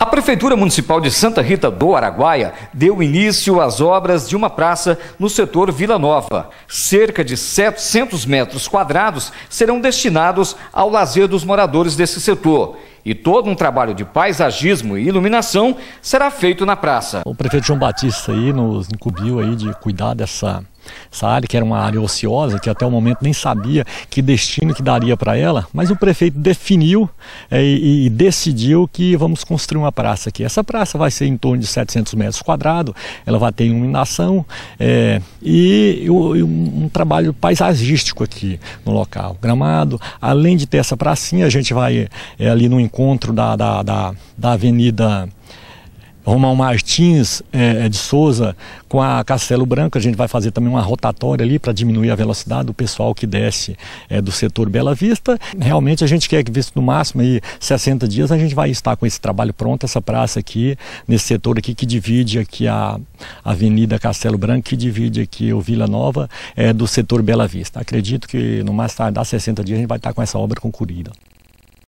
A Prefeitura Municipal de Santa Rita do Araguaia deu início às obras de uma praça no setor Vila Nova. Cerca de 700 metros quadrados serão destinados ao lazer dos moradores desse setor. E todo um trabalho de paisagismo e iluminação será feito na praça. O prefeito João Batista aí nos incumbiu aí de cuidar dessa essa área que era uma área ociosa, que até o momento nem sabia que destino que daria para ela, mas o prefeito definiu é, e, e, decidiu que vamos construir uma praça aqui. Essa praça vai ser em torno de 700 metros quadrados, ela vai ter iluminação é, e, e um, um trabalho paisagístico aqui no local. Gramado, além de ter essa pracinha, a gente vai é, ali no encontro da, da, da, da Avenida Romão Martins é, é, de Souza com a Castelo Branco. A gente vai fazer também uma rotatória ali para diminuir a velocidade do pessoal que desce é, do setor Bela Vista. Realmente a gente quer que visto no máximo aí 60 dias a gente vai estar com esse trabalho pronto, essa praça aqui, nesse setor aqui que divide aqui a Avenida Castelo Branco, que divide aqui o Vila Nova é, do setor Bela Vista. Acredito que no mais tardar 60 dias a gente vai estar com essa obra concluída.